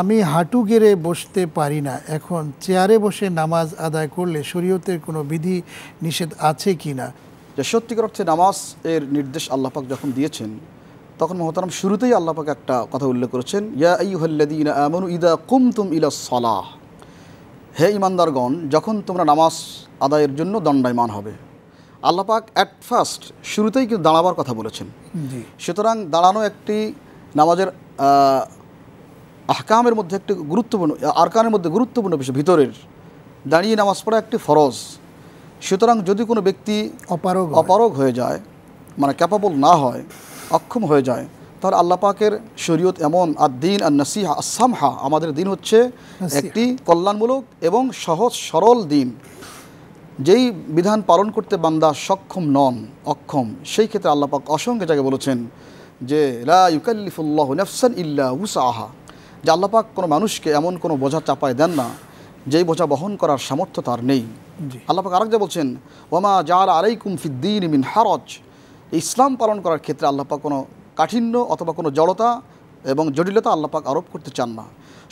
আমি হাঁটু গেড়ে বসতে পারি না এখন চেয়ারে বসে নামাজ আদায় করলে শরীয়তের কোনো বিধি নিষেধ আছে কি না যে সত্যিকার অর্থে নামাজ এর নির্দেশ আল্লাপাক যখন দিয়েছেন তখন মহতারাম শুরুতেই আল্লাপাক একটা কথা উল্লেখ করেছেন ইয়া ইহল্লাদিন আমনু ইদা কুমতুম ইলা সলাহ হে ইমানদারগণ যখন তোমরা নামাজ আদায়ের জন্য দণ্ডায়মান হবে আল্লাপাক অ্যাট ফার্স্ট শুরুতেই কিন্তু দাঁড়াবার কথা বলেছেন সুতরাং দাঁড়ানো একটি নামাজের আহকামের মধ্যে একটি গুরুত্বপূর্ণ আরকানের মধ্যে গুরুত্বপূর্ণ বিষয় ভিতরের দাঁড়িয়ে নামাজ পড়া একটি ফরজ সুতরাং যদি কোনো ব্যক্তি অপারগ অপারগ হয়ে যায় মানে ক্যাপাবল না হয় অক্ষম হয়ে যায় তাহলে আল্লাহ পাকের শরীয়ত এমন দিন আর নসিহা আসামহা আমাদের দিন হচ্ছে একটি কল্যাণমূলক এবং সহজ সরল দিন যেই বিধান পালন করতে বান্দা সক্ষম নন অক্ষম সেই ক্ষেত্রে আল্লাপাক অসংখ্য জায়গায় বলেছেন যে লা ইউকাল্লিফুল্লাহ নফসান ইল্লা উসাহা যে আল্লাপাক কোনো মানুষকে এমন কোনো বোঝা চাপায় দেন না যেই বোঝা বহন করার সামর্থ্য তার নেই আল্লাপাক আরেক যা বলছেন ওমা জাল আলাইকুম কুমফিদ্দিন মিন হারজ ইসলাম পালন করার ক্ষেত্রে আল্লাপাক কোনো কাঠিন্য অথবা কোনো জড়তা এবং জটিলতা আল্লাপাক আরোপ করতে চান না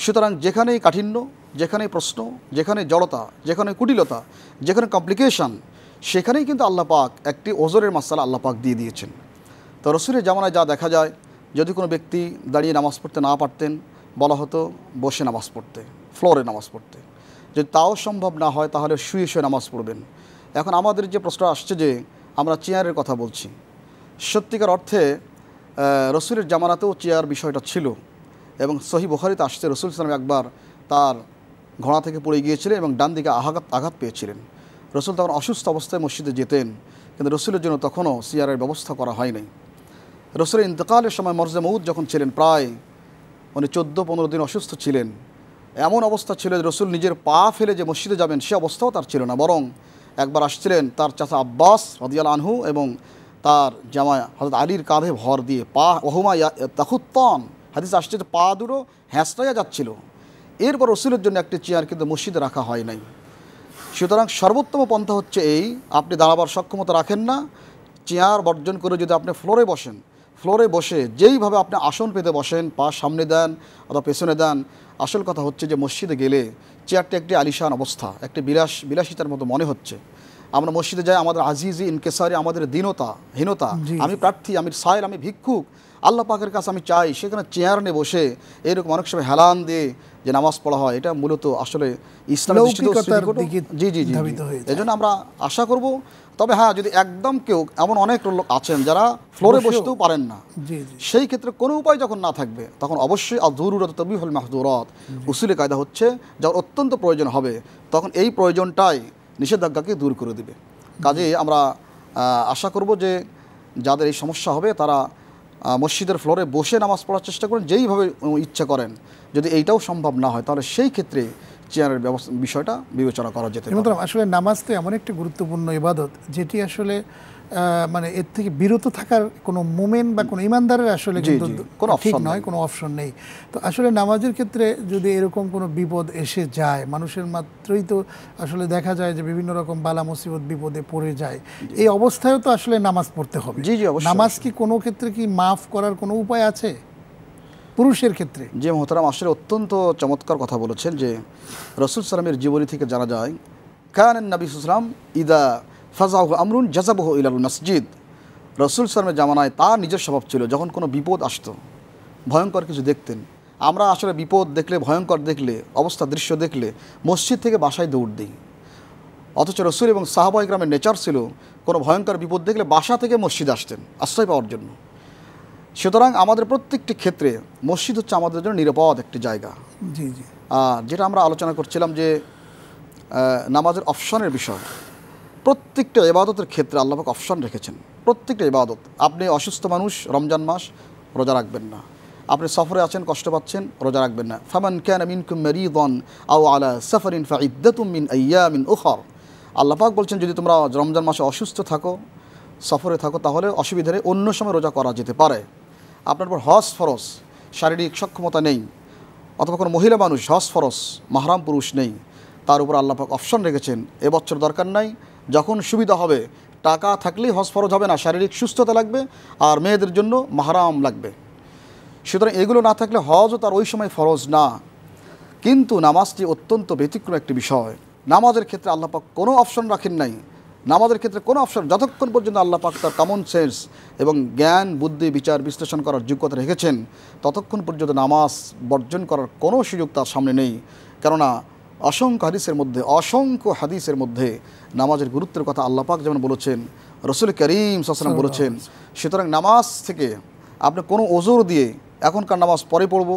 সুতরাং যেখানেই কাঠিন্য যেখানে প্রশ্ন যেখানে জড়তা যেখানে কুটিলতা যেখানে কমপ্লিকেশান সেখানেই কিন্তু আল্লাপাক একটি ওজরের মাসালা আল্লাপাক দিয়ে দিয়েছেন তো রসুরের জামানায় যা দেখা যায় যদি কোনো ব্যক্তি দাঁড়িয়ে নামাজ পড়তে না পারতেন বলা হতো বসে নামাজ পড়তে ফ্লোরে নামাজ পড়তে যদি তাও সম্ভব না হয় তাহলে শুয়ে শুয়ে নামাজ পড়বেন এখন আমাদের যে প্রশ্ন আসছে যে আমরা চেয়ারের কথা বলছি সত্যিকার অর্থে রসুলের জামানাতেও চেয়ার বিষয়টা ছিল এবং সহি বখারিতে আসতে রসুল ইসলাম একবার তার ঘোড়া থেকে পড়ে গিয়েছিলেন এবং ডান দিকে আঘাত আঘাত পেয়েছিলেন রসুল তখন অসুস্থ অবস্থায় মসজিদে যেতেন কিন্তু রসুলের জন্য তখনও সিয়ারের ব্যবস্থা করা হয়নি রসুলের ইন্তকালের সময় মরজে মৌদ যখন ছিলেন প্রায় উনি চোদ্দ পনেরো দিন অসুস্থ ছিলেন এমন অবস্থা ছিল যে রসুল নিজের পা ফেলে যে মসজিদে যাবেন সে অবস্থাও তার ছিল না বরং একবার আসছিলেন তার চাচা আব্বাস রদিয়াল আনহু এবং তার জামা হজরত আলীর কাঁধে ভর দিয়ে পা ওহুমা তাকুত্তন হাদিস আসছে যে পা দুটো হ্যাঁচটাইয়া যাচ্ছিল এরপর রসুলের জন্য একটি চেয়ার কিন্তু মসজিদে রাখা হয় নাই সুতরাং সর্বোত্তম পন্থা হচ্ছে এই আপনি দাঁড়াবার সক্ষমতা রাখেন না চেয়ার বর্জন করে যদি আপনি ফ্লোরে বসেন ফ্লোরে বসে যেইভাবে আপনি আসন পেতে বসেন পা সামনে দেন অথবা পেছনে দেন আসল কথা হচ্ছে যে মসজিদে গেলে চেয়ারটি একটি আলিশান অবস্থা একটি বিলাস বিলাসিতার মতো মনে হচ্ছে আমরা মসজিদে যাই আমাদের আজিজি ইনকেসারি আমাদের দীনতা হীনতা আমি প্রার্থী আমি সায়ের আমি ভিক্ষুক আল্লাহ পাকের কাছে আমি চাই সেখানে চেয়ার নিয়ে বসে এরকম অনেক সময় হেলান দিয়ে যে নামাজ পড়া হয় এটা মূলত আসলে ইসলাম জি জি জি এই জন্য আমরা আশা করব তবে হ্যাঁ যদি একদম কেউ এমন অনেক লোক আছেন যারা ফ্লোরে বসতেও পারেন না সেই ক্ষেত্রে কোনো উপায় যখন না থাকবে তখন অবশ্যই আধুরত তবি হল মাহদুরত উসুলে কায়দা হচ্ছে যার অত্যন্ত প্রয়োজন হবে তখন এই প্রয়োজনটাই নিষেধাজ্ঞাকে দূর করে দেবে কাজে আমরা আশা করব যে যাদের এই সমস্যা হবে তারা মসজিদের ফ্লোরে বসে নামাজ পড়ার চেষ্টা করেন যেইভাবে ইচ্ছা করেন যদি এইটাও সম্ভব না হয় তাহলে সেই ক্ষেত্রে চেয়ারের ব্যবস্থা বিষয়টা বিবেচনা করা যেতে আসলে নামাজ তো এমন একটি গুরুত্বপূর্ণ ইবাদত যেটি আসলে মানে এর থেকে বিরত থাকার কোনো মোমেন্ট বা কোনো ইমানদারের আসলে কোনো ঠিক নয় কোনো অপশন নেই তো আসলে নামাজের ক্ষেত্রে যদি এরকম কোনো বিপদ এসে যায় মানুষের মাত্রই তো আসলে দেখা যায় যে বিভিন্ন রকম বালা মুসিবত বিপদে পড়ে যায় এই অবস্থায়ও তো আসলে নামাজ পড়তে হবে নামাজ কি কোনো ক্ষেত্রে কি মাফ করার কোনো উপায় আছে পুরুষের ক্ষেত্রে যে মোহতারাম আসলে অত্যন্ত চমৎকার কথা বলেছেন যে রসুল সালামের জীবনী থেকে জানা যায় কান নবী সুসলাম ইদা ফাজাউ আমরুন জাজাবহ ইলাল মসজিদ রসুল সালামের জামানায় তার নিজের স্বভাব ছিল যখন কোনো বিপদ আসতো ভয়ঙ্কর কিছু দেখতেন আমরা আসলে বিপদ দেখলে ভয়ঙ্কর দেখলে অবস্থা দৃশ্য দেখলে মসজিদ থেকে বাসায় দৌড় দিই অথচ রসুল এবং সাহাবা গ্রামের নেচার ছিল কোনো ভয়ঙ্কর বিপদ দেখলে বাসা থেকে মসজিদ আসতেন আশ্রয় পাওয়ার জন্য সুতরাং আমাদের প্রত্যেকটি ক্ষেত্রে মসজিদ হচ্ছে আমাদের জন্য নিরাপদ একটি জায়গা জি জি আর যেটা আমরা আলোচনা করছিলাম যে নামাজের অপশনের বিষয় প্রত্যেকটা ইবাদতের ক্ষেত্রে আল্লাহাক অপশন রেখেছেন প্রত্যেকটা ইবাদত আপনি অসুস্থ মানুষ রমজান মাস রোজা রাখবেন না আপনি সফরে আছেন কষ্ট পাচ্ছেন রোজা রাখবেন না ফামান ক্যান মেরি মেরিদন আও আলা সফর ইন ইদ্দাতুম মিন আইয়া মিন ওখর আল্লাপাক বলছেন যদি তোমরা রমজান মাসে অসুস্থ থাকো সফরে থাকো তাহলে অসুবিধারে অন্য সময় রোজা করা যেতে পারে আপনার উপর হস ফরস শারীরিক সক্ষমতা নেই অথবা কোনো মহিলা মানুষ হস ফরস মাহরাম পুরুষ নেই তার উপর আল্লাপাক অপশন রেখেছেন এবছর দরকার নাই যখন সুবিধা হবে টাকা থাকলেই হজ ফরজ হবে না শারীরিক সুস্থতা লাগবে আর মেয়েদের জন্য মাহারাম লাগবে সুতরাং এগুলো না থাকলে হজও তার ওই সময় ফরজ না কিন্তু নামাজটি অত্যন্ত ব্যতিক্রম একটি বিষয় নামাজের ক্ষেত্রে আল্লাপাক কোনো অপশন রাখেন নাই নামাজের ক্ষেত্রে কোনো অপশন যতক্ষণ পর্যন্ত আল্লাহ পাক তার কমন সেন্স এবং জ্ঞান বুদ্ধি বিচার বিশ্লেষণ করার যোগ্যতা রেখেছেন ততক্ষণ পর্যন্ত নামাজ বর্জন করার কোনো সুযোগ তার সামনে নেই কেননা অসংখ্য হাদিসের মধ্যে অসংখ্য হাদিসের মধ্যে নামাজের গুরুত্বের কথা আল্লাপাক যেমন বলেছেন রসুল করিম সাসলাম বলেছেন সুতরাং নামাজ থেকে আপনি কোনো ওজোর দিয়ে এখনকার নামাজ পরে পড়ব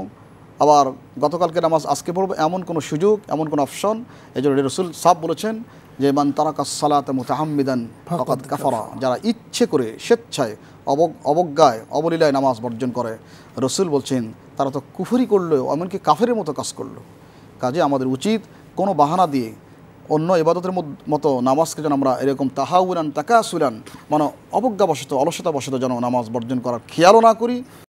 আবার গতকালকে নামাজ আজকে পড়ব এমন কোনো সুযোগ এমন কোনো অপশন এই জন্য রসুল সাহ বলেছেন যে মান তারাকা সালাত মুতাহমিদান ফকাত কাফারা যারা ইচ্ছে করে স্বেচ্ছায় অব অবজ্ঞায় অবলীলায় নামাজ বর্জন করে রসুল বলছেন তারা তো কুফুরি করলো এমনকি কাফের মতো কাজ করলো কাজে আমাদের উচিত কোনো বাহানা দিয়ে অন্য এবাদতের মতো নামাজকে যেন আমরা এরকম তাহা তাকা সুরান মানে অবজ্ঞাবশত অলসতাবশত যেন নামাজ বর্জন করার খেয়ালও না করি